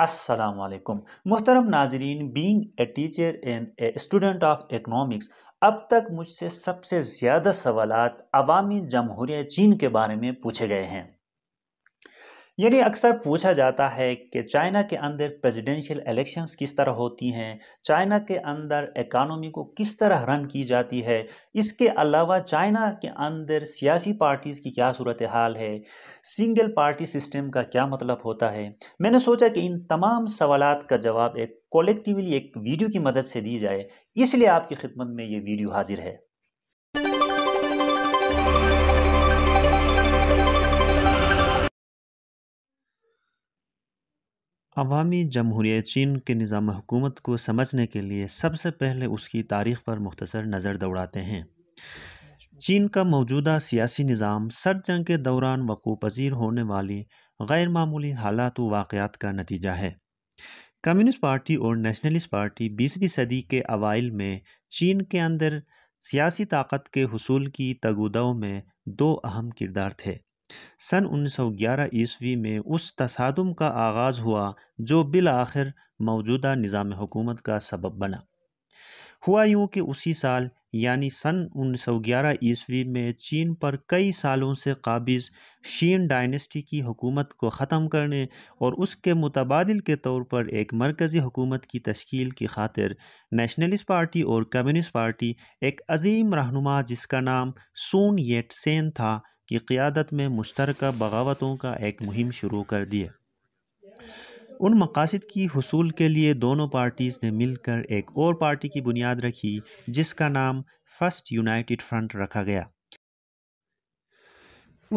असलकम मोहतरम नाजरीन being a teacher and a student of economics अब तक मुझसे सबसे ज़्यादा सवाल अवामी जमहूरिया चीन के बारे में पूछे गए हैं यानी अक्सर पूछा जाता है कि चाइना के अंदर प्रेसिडेंशियल इलेक्शंस किस तरह होती हैं चाइना के अंदर इकानमी को किस तरह रन की जाती है इसके अलावा चाइना के अंदर सियासी पार्टीज़ की क्या सूरत हाल है सिंगल पार्टी सिस्टम का क्या मतलब होता है मैंने सोचा कि इन तमाम सवाल का जवाब एक कोलेक्टिवली एक वीडियो की मदद से दी जाए इसलिए आपकी खिदमत में ये वीडियो हाजिर है अवामी जमहूरिया चीन के निज़ाम हुकूमत को समझने के लिए सबसे पहले उसकी तारीख़ पर मुख्तर नज़र दौड़ाते हैं चीन का मौजूदा सियासी निज़ाम सर जंग के दौरान वक़ू पजीर होने वाली गैरमूली हालात व वाक़ात का नतीजा है कम्युनिस्ट पार्टी और नेशनलिस्ट पार्टी बीसवीं सदी के अवाइल में चीन के अंदर सियासी ताकत के हसूल की तगुदव में दो अहम किरदार थे सन उन्नीस सौ ग्यारह ईस्वी में उस तसादम का आगाज़ हुआ जो बिल आखिर मौजूदा निज़ाम हुकूमत का सबब बना हुआ यूँ कि उसी साल यानी सन 1911 ईस्वी में चीन पर कई सालों से काबिज शीन डायनेस्टी की हुकूमत को ख़त्म करने और उसके मुतबादल के तौर पर एक मरकज़ी हुकूमत की तश्ील की खातिर नेशनलिस्ट पार्टी और कम्युनिस्ट पार्टी एक अजीम रहनुमा जिसका नाम सोन येट सेन था की क़ियादत में मुश्तरक बगावतों का एक मुहिम शुरू कर दिया उन मकासद की हसूल के लिए दोनों पार्टीज़ ने मिलकर एक और पार्टी की बुनियाद रखी जिसका नाम फ़र्स्ट यूनाइटेड फ्रंट रखा गया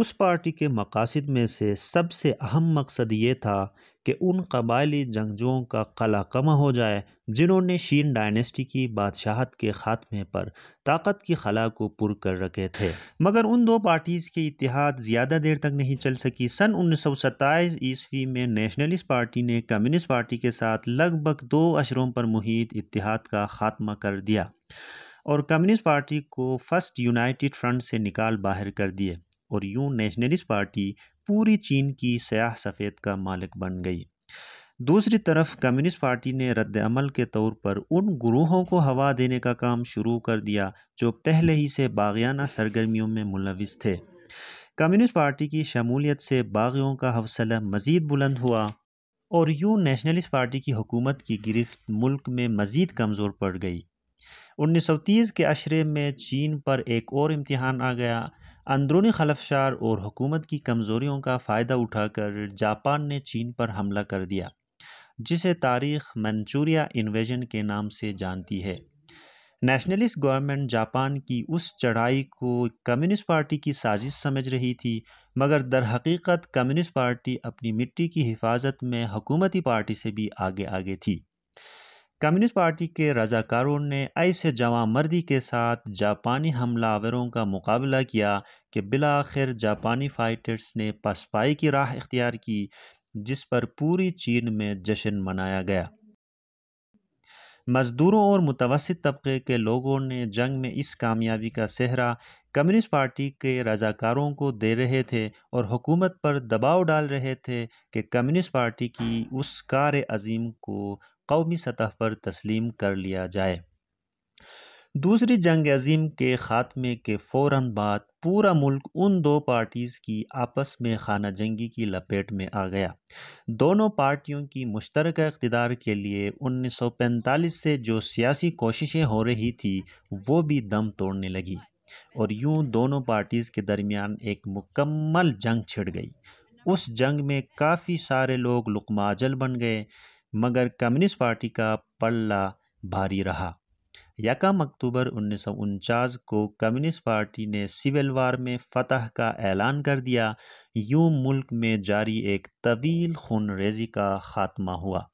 उस पार्टी के मकासद में से सबसे अहम मकसद ये था कि उन कबायली जंगजुओं का कला कमा हो जाए जिन्होंने शीन डायनेस्टी की बादशाहत के ख़ात्मे पर ताकत की खला को पुर कर रखे थे मगर उन दो पार्टीज़ के इतिहाद ज़्यादा देर तक नहीं चल सकी सन उन्नीस सौ सत्ताईस ईस्वी में नेशनलिस्ट पार्टी ने कम्युनिस्ट पार्टी के साथ लगभग दो अशरों पर मुहित इतिहाद का खात्मा कर दिया और कम्युनिस्ट पार्टी को फर्स्ट यूनाइटेड फ्रंट से निकाल बाहर कर दिए और यूं नेशनलिस्ट पार्टी पूरी चीन की सयाह सफ़ेद का मालिक बन गई दूसरी तरफ कम्युनिस्ट पार्टी ने रद्दमल के तौर पर उन गुरूहों को हवा देने का काम शुरू कर दिया जो पहले ही से बागियाना सरगर्मियों में मुलविस थे कम्युनिस्ट पार्टी की शमूलियत से बागियों का हौसला मज़ीद बुलंद हुआ और यूं नेशनलिस्ट पार्टी की हुकूमत की गिरफ्त मुल्क में मज़ीद कमज़ोर पड़ गई उन्नीस सौ तीस के अशरे में चीन पर एक और इम्तहान आ गया अंदरूनी खलफशार और हुकूमत की कमज़ोरियों का फ़ायदा उठाकर जापान ने चीन पर हमला कर दिया जिसे तारीख मंचूरिया इन्वेजन के नाम से जानती है नेशनलिस्ट गवर्नमेंट जापान की उस चढ़ाई को कम्युनिस्ट पार्टी की साजिश समझ रही थी मगर दर हकीकत कम्युनिस्ट पार्टी अपनी मिट्टी की हिफाजत में हुकूमती पार्टी से भी आगे आगे थी कम्युनिस्ट पार्टी के रजाकारों ने ऐसे जवा मर्दी के साथ जापानी हमलावरों का मुकाबला किया कि बिलाखिर जापानी फाइटर्स ने पसपाई की राह इख्तियार की जिस पर पूरी चीन में जश्न मनाया गया मज़दूरों और मुतवसत तबके के लोगों ने जंग में इस कामयाबी का सेहरा कम्युनिस्ट पार्टी के रजाकारों को दे रहे थे और हुकूमत पर दबाव डाल रहे थे कि कम्युनिस्ट पार्टी की उस कार अजीम को कौमी सतह पर तस्लीम कर लिया जाए दूसरी जंग अजीम के ख़ात्मे के फ़ौर बाद पूरा मुल्क उन दो पार्टीज़ की आपस में खाना जंगी की लपेट में आ गया दोनों पार्टियों की मुश्तरक इकतदार के लिए 1945 से जो सियासी कोशिशें हो रही थी वो भी दम तोड़ने लगी और यूं दोनों पार्टीज़ के दरमियान एक मुकम्मल जंग छिड़ गई उस जंग में काफ़ी सारे लोग लुकमाजल बन गए मगर कम्युनिस्ट पार्टी का पल्ला भारी रहा यकम अक्टूबर उन्नीस को कम्युनिस्ट पार्टी ने सिविल वार में फतह का ऐलान कर दिया यूं मुल्क में जारी एक तवील खून रेजी का खात्मा हुआ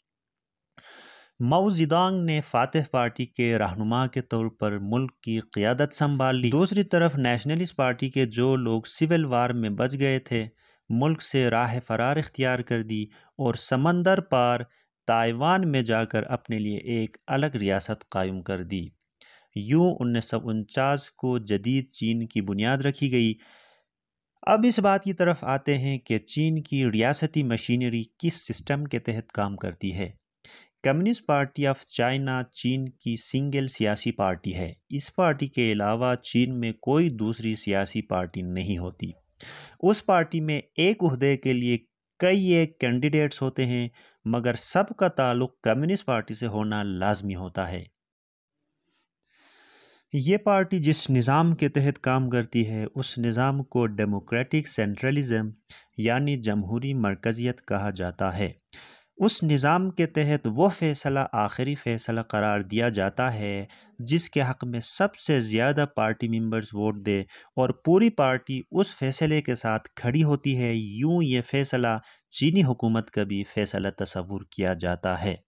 मऊजिदांग ने फातह पार्टी के रहनुमा के तौर पर मुल्क की क़्यादत संभाल ली दूसरी तरफ नेशनलिस्ट पार्टी के जो लोग सिविल वार में बच गए थे मुल्क से राह फरार इख्तियार कर दी और समंदर पार ताइवान में जाकर अपने लिए एक अलग रियासत कायम कर दी यूँ उन्नीस को जदीद चीन की बुनियाद रखी गई अब इस बात की तरफ आते हैं कि चीन की रियासती मशीनरी किस सिस्टम के तहत काम करती है कम्युनिस्ट पार्टी ऑफ चाइना चीन की सिंगल सियासी पार्टी है इस पार्टी के अलावा चीन में कोई दूसरी सियासी पार्टी नहीं होती उस पार्टी में एक अहदे के लिए कई एक कैंडिडेट्स होते हैं मगर सबका ताल्लुक कम्युनिस्ट पार्टी से होना लाजमी होता है ये पार्टी जिस निज़ाम के तहत काम करती है उस निज़ाम को डेमोक्रेटिक सेंट्रलिज़म यानी जमहूरी मरकज़ियत कहा जाता है उस निज़ाम के तहत वह फ़ैसला आखिरी फ़ैसला करार दिया जाता है जिसके हक़ में सबसे ज़्यादा पार्टी मेंबर्स वोट दे और पूरी पार्टी उस फ़ैसले के साथ खड़ी होती है यूँ ये फ़ैसला चीनी हुकूमत का भी फ़ैसला तस्वुर किया जाता है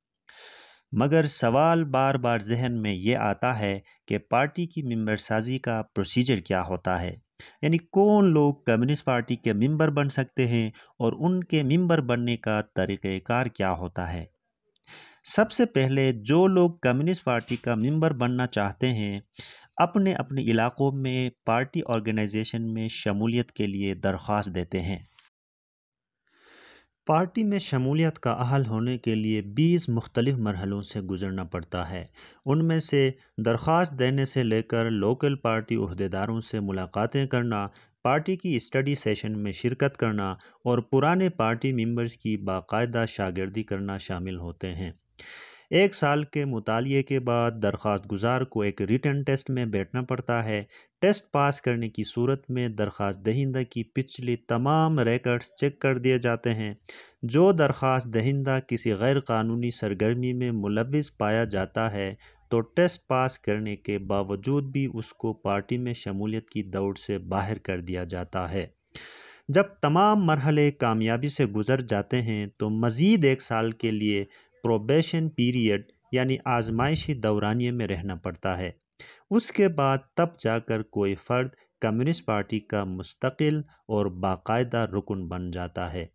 मगर सवाल बार बार जहन में ये आता है कि पार्टी की मेंबर साजी का प्रोसीजर क्या होता है यानी कौन लोग कम्युनिस्ट पार्टी के मेंबर बन सकते हैं और उनके मेंबर बनने का तरीक़ार क्या होता है सबसे पहले जो लोग कम्युनिस्ट पार्टी का मेंबर बनना चाहते हैं अपने अपने इलाक़ों में पार्टी ऑर्गेनाइजेशन में शमूलियत के लिए दरख्वास्त देते हैं पार्टी में शमूलियत का अहल होने के लिए बीस मुख्तलिफ मरहलों से गुज़रना पड़ता है उनमें से दरख्वास्त देने से लेकर लोकल पार्टी अहदेदारों से मुलाकातें करना पार्टी की स्टडी सेशन में शिरकत करना और पुराने पार्टी मेंबर्स की बाकायदा शागिर्दी करना शामिल होते हैं एक साल के मुतालिए के बाद दरख्वास्त गुजार को एक रिटर्न टेस्ट में बैठना पड़ता है टेस्ट पास करने की सूरत में दरख्वास्त दहिंदा की पिछली तमाम रिकॉर्ड्स चेक कर दिए जाते हैं जो दरख्वास्त दहिंदा किसी गैर कानूनी सरगर्मी में मुलविस पाया जाता है तो टेस्ट पास करने के बावजूद भी उसको पार्टी में शमूलियत की दौड़ से बाहर कर दिया जाता है जब तमाम मरहले कामयाबी से गुजर जाते हैं तो मज़ीद एक साल के लिए प्रोबेशन पीरियड यानी आजमाइशी दौरानिए में रहना पड़ता है उसके बाद तब जाकर कोई फ़र्द कम्युनिस्ट पार्टी का मुस्तकिल और बाकायदा रुकन बन जाता है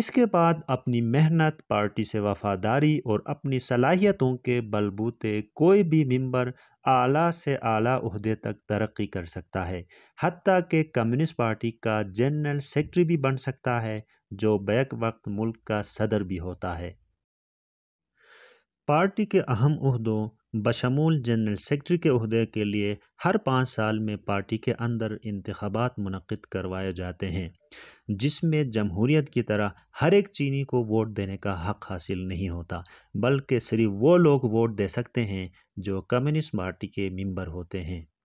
इसके बाद अपनी मेहनत पार्टी से वफादारी और अपनी सलाहियतों के बलबूते कोई भी मेंबर आला से आला अहदे तक तरक्की कर सकता है हती कि कम्युनिस्ट पार्टी का जनरल सेक्रेटरी भी बन सकता है जो बैक वक्त मुल्क का सदर भी होता है पार्टी के अहम अहदों बशमूल जनरल सेक्रेटरी के अहदे के लिए हर पाँच साल में पार्टी के अंदर इंतबात मनद करवाए जाते हैं जिसमें जमहूरीत की तरह हर एक चीनी को वोट देने का हक़ हासिल नहीं होता बल्कि सिर्फ वो लोग वोट दे सकते हैं जो कम्युनिस्ट पार्टी के मंबर होते हैं